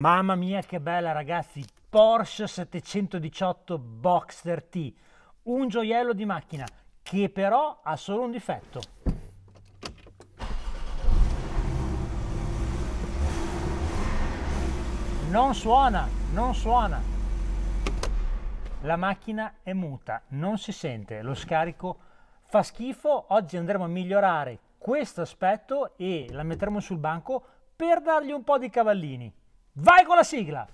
Mamma mia che bella ragazzi, Porsche 718 Boxer T, un gioiello di macchina che però ha solo un difetto. Non suona, non suona. La macchina è muta, non si sente, lo scarico fa schifo, oggi andremo a migliorare questo aspetto e la metteremo sul banco per dargli un po' di cavallini. Vai con la sigla!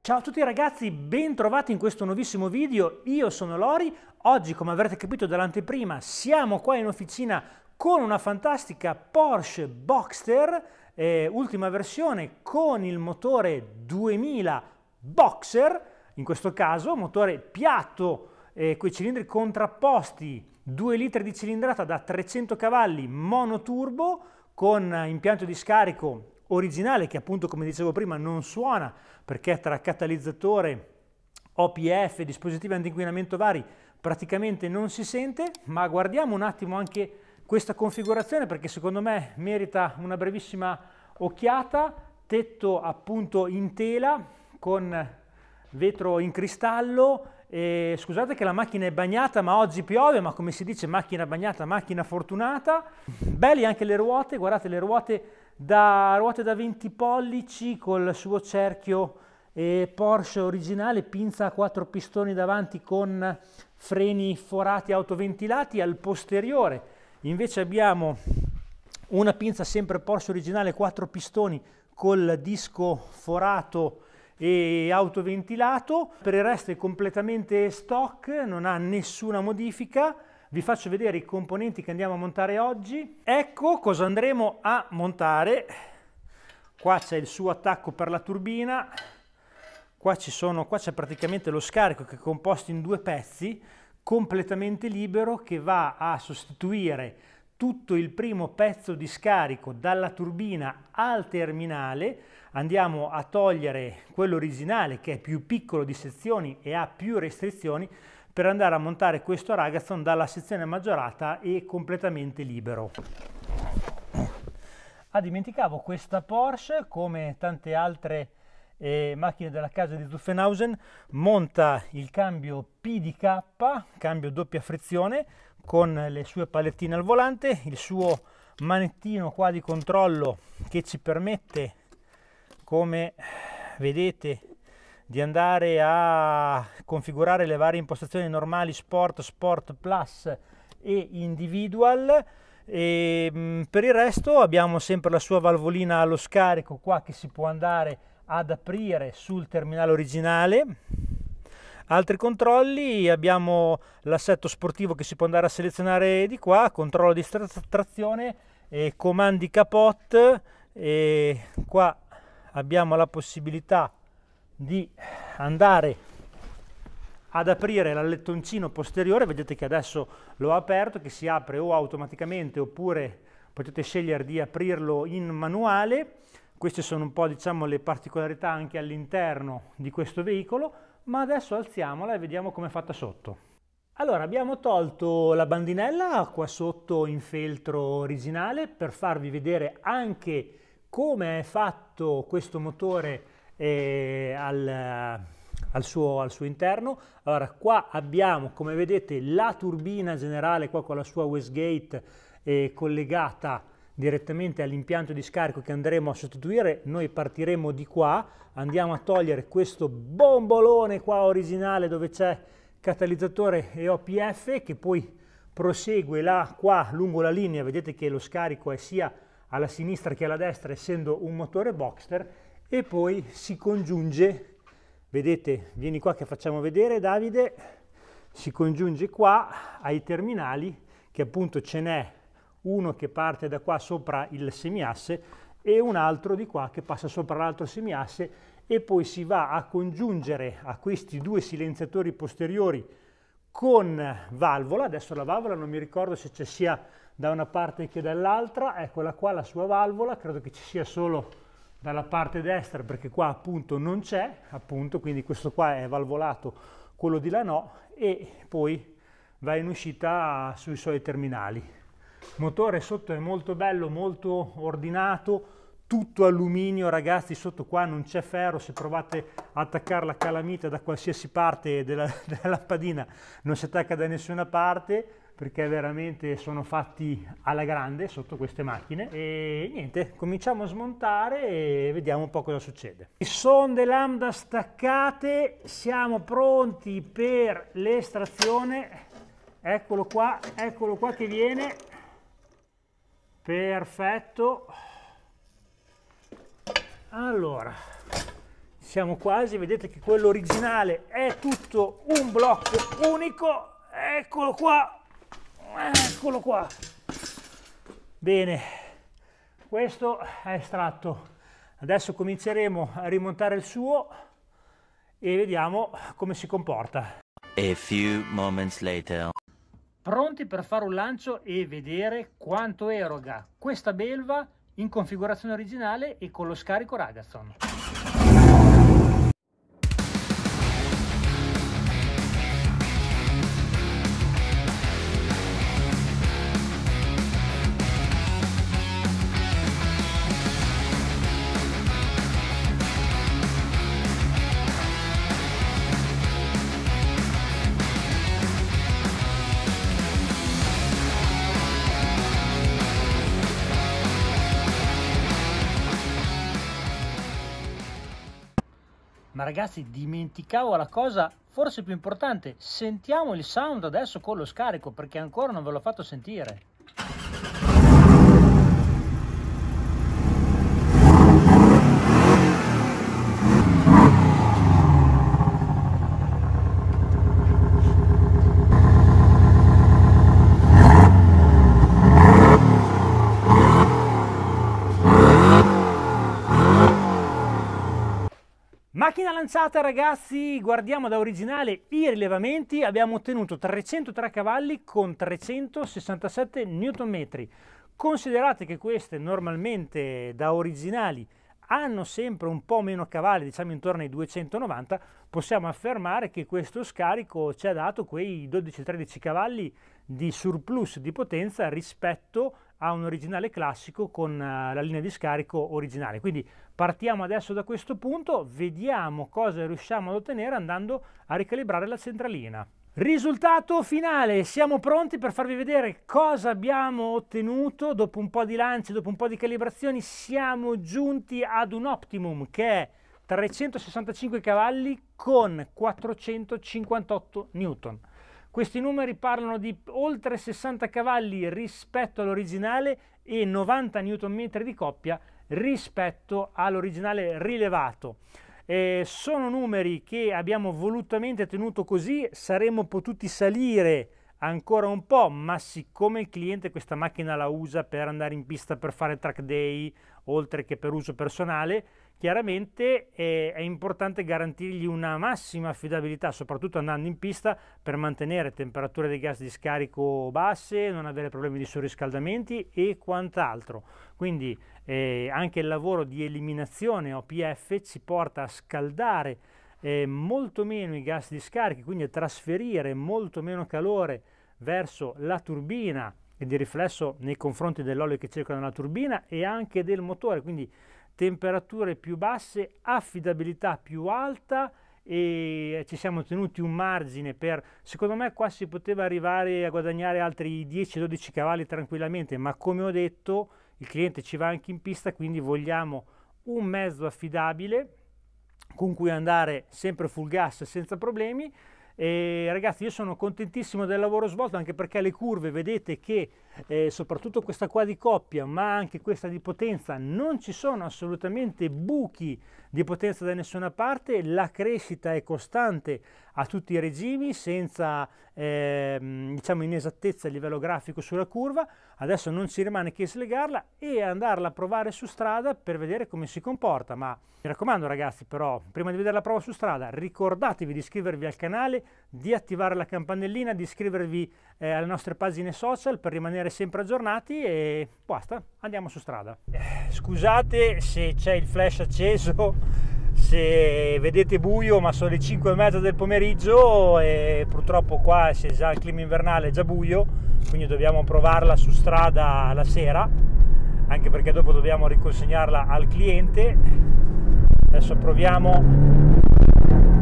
Ciao a tutti ragazzi, ben trovati in questo nuovissimo video, io sono Lori, oggi come avrete capito dall'anteprima siamo qua in officina con una fantastica Porsche Boxster, eh, ultima versione con il motore 2000 Boxer, in questo caso motore piatto, eh, con i cilindri contrapposti 2 litri di cilindrata da 300 cavalli monoturbo con impianto di scarico originale che appunto come dicevo prima non suona perché tra catalizzatore, OPF, dispositivi antinquinamento vari praticamente non si sente ma guardiamo un attimo anche questa configurazione perché secondo me merita una brevissima occhiata tetto appunto in tela con vetro in cristallo e scusate che la macchina è bagnata, ma oggi piove, ma come si dice macchina bagnata, macchina fortunata. Belli anche le ruote, guardate le ruote da, ruote da 20 pollici col suo cerchio eh, Porsche originale, pinza a quattro pistoni davanti con freni forati autoventilati al posteriore. Invece abbiamo una pinza sempre Porsche originale, quattro pistoni col disco forato e autoventilato, per il resto è completamente stock, non ha nessuna modifica, vi faccio vedere i componenti che andiamo a montare oggi. Ecco cosa andremo a montare, qua c'è il suo attacco per la turbina, qua c'è praticamente lo scarico che è composto in due pezzi, completamente libero che va a sostituire tutto il primo pezzo di scarico dalla turbina al terminale, andiamo a togliere quello originale che è più piccolo di sezioni e ha più restrizioni per andare a montare questo Ragazzon dalla sezione maggiorata e completamente libero. Ah, dimenticavo questa Porsche, come tante altre eh, macchine della casa di Zuffenhausen, monta il cambio PDK, cambio doppia frizione, con le sue palettine al volante, il suo manettino qua di controllo che ci permette come vedete di andare a configurare le varie impostazioni normali sport, sport plus e individual e, mm, per il resto abbiamo sempre la sua valvolina allo scarico qua che si può andare ad aprire sul terminale originale Altri controlli, abbiamo l'assetto sportivo che si può andare a selezionare di qua, controllo di trazione, eh, comandi capot e qua abbiamo la possibilità di andare ad aprire l'allettoncino posteriore, vedete che adesso l'ho aperto, che si apre o automaticamente oppure potete scegliere di aprirlo in manuale. Queste sono un po' diciamo, le particolarità anche all'interno di questo veicolo ma adesso alziamola e vediamo come è fatta sotto. Allora abbiamo tolto la bandinella qua sotto in feltro originale per farvi vedere anche come è fatto questo motore eh, al, al, suo, al, suo, interno. Allora qua abbiamo come vedete la turbina generale qua con la sua Westgate eh, collegata direttamente all'impianto di scarico che andremo a sostituire, noi partiremo di qua, andiamo a togliere questo bombolone qua originale dove c'è catalizzatore e OPF che poi prosegue là qua lungo la linea, vedete che lo scarico è sia alla sinistra che alla destra essendo un motore Boxster e poi si congiunge, vedete, vieni qua che facciamo vedere Davide, si congiunge qua ai terminali che appunto ce n'è uno che parte da qua sopra il semiasse e un altro di qua che passa sopra l'altro semiasse e poi si va a congiungere a questi due silenziatori posteriori con valvola, adesso la valvola non mi ricordo se ci sia da una parte che dall'altra, eccola qua la sua valvola, credo che ci sia solo dalla parte destra perché qua appunto non c'è, appunto, quindi questo qua è valvolato, quello di là no, e poi va in uscita sui suoi terminali motore sotto è molto bello, molto ordinato, tutto alluminio ragazzi, sotto qua non c'è ferro, se provate a attaccare la calamita da qualsiasi parte della, della lampadina non si attacca da nessuna parte, perché veramente sono fatti alla grande sotto queste macchine e niente cominciamo a smontare e vediamo un po' cosa succede sonde lambda staccate siamo pronti per l'estrazione eccolo qua eccolo qua che viene perfetto allora siamo quasi vedete che quello originale è tutto un blocco unico eccolo qua eccolo qua bene questo è estratto adesso cominceremo a rimontare il suo e vediamo come si comporta a few moments later pronti per fare un lancio e vedere quanto eroga questa belva in configurazione originale e con lo scarico Ragazzon. Ma ragazzi, dimenticavo la cosa forse più importante. Sentiamo il sound adesso con lo scarico perché ancora non ve l'ho fatto sentire. Macchina lanciata ragazzi, guardiamo da originale i rilevamenti, abbiamo ottenuto 303 cavalli con 367 Nm. Considerate che queste normalmente da originali hanno sempre un po' meno cavalli, diciamo intorno ai 290, possiamo affermare che questo scarico ci ha dato quei 12-13 cavalli di surplus di potenza rispetto ha un originale classico con eh, la linea di scarico originale. Quindi partiamo adesso da questo punto, vediamo cosa riusciamo ad ottenere andando a ricalibrare la centralina. Risultato finale, siamo pronti per farvi vedere cosa abbiamo ottenuto dopo un po' di lanci, dopo un po' di calibrazioni, siamo giunti ad un optimum che è 365 cavalli con 458 newton. Questi numeri parlano di oltre 60 cavalli rispetto all'originale e 90 Nm di coppia rispetto all'originale rilevato. Eh, sono numeri che abbiamo volutamente tenuto così, saremmo potuti salire ancora un po', ma siccome il cliente questa macchina la usa per andare in pista per fare track day, oltre che per uso personale, chiaramente è, è, importante garantirgli una massima affidabilità, soprattutto andando in pista, per mantenere temperature dei gas di scarico basse, non avere problemi di surriscaldamenti e quant'altro. Quindi eh, anche il lavoro di eliminazione OPF ci porta a scaldare eh, molto meno i gas di scarico, quindi a trasferire molto meno calore verso la turbina e di riflesso nei confronti dell'olio che circola nella turbina e anche del motore, quindi temperature più basse, affidabilità più alta e ci siamo tenuti un margine per secondo me qua si poteva arrivare a guadagnare altri 10-12 cavalli tranquillamente ma come ho detto il cliente ci va anche in pista quindi vogliamo un mezzo affidabile con cui andare sempre full gas senza problemi. E ragazzi, io sono contentissimo del lavoro svolto anche perché le curve vedete che eh, soprattutto questa qua di coppia, ma anche questa di potenza, non ci sono assolutamente buchi di potenza da nessuna parte, la crescita è costante a tutti i regimi senza eh, diciamo inesattezza a livello grafico sulla curva, adesso non ci rimane che slegarla e andarla a provare su strada per vedere come si comporta, ma mi raccomando ragazzi però, prima di vedere la prova su strada, ricordatevi di iscrivervi al canale, di attivare la campanellina, di iscrivervi eh, alle nostre pagine social per rimanere rimanere sempre aggiornati e basta, andiamo su strada. Scusate se c'è il flash acceso, se vedete buio, ma sono le 5 e mezza del pomeriggio e purtroppo qua se già il clima invernale è già buio, quindi dobbiamo provarla su strada la sera, anche perché dopo dobbiamo riconsegnarla al cliente. Adesso proviamo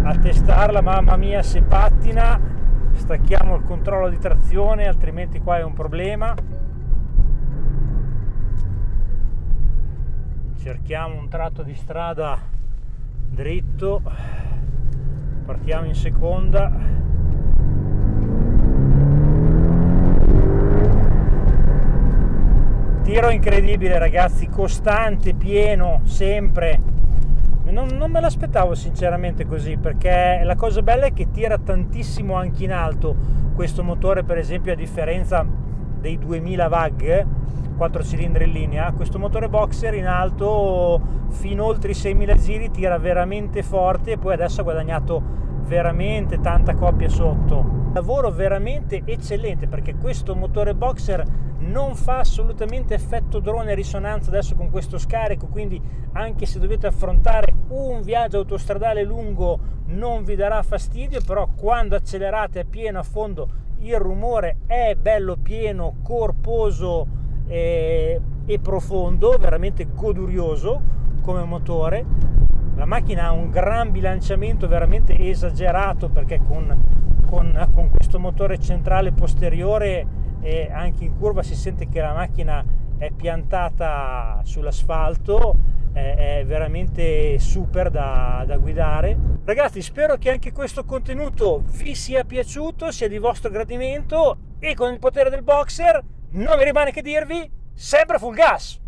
a testarla, mamma mia se pattina stacchiamo il controllo di trazione altrimenti qua è un problema cerchiamo un tratto di strada dritto partiamo in seconda tiro incredibile ragazzi costante pieno sempre non, non me l'aspettavo sinceramente così perché la cosa bella è che tira tantissimo anche in alto questo motore per esempio a differenza dei 2000 VAG 4 cilindri in linea questo motore boxer in alto fino oltre i 6000 giri tira veramente forte e poi adesso ha guadagnato veramente tanta coppia sotto lavoro veramente eccellente perché questo motore boxer non fa assolutamente effetto drone risonanza adesso con questo scarico quindi anche se dovete affrontare un viaggio autostradale lungo non vi darà fastidio, però quando accelerate a pieno a fondo il rumore è bello pieno, corposo e, eh, e profondo, veramente godurioso come motore. La macchina ha un gran bilanciamento veramente esagerato perché con, con, ah, con questo motore centrale posteriore e anche in curva si sente che la macchina è piantata sull'asfalto è, veramente super da, da, guidare. Ragazzi, spero che anche questo contenuto vi sia piaciuto, sia di vostro gradimento e con il potere del boxer non mi rimane che dirvi sempre full gas!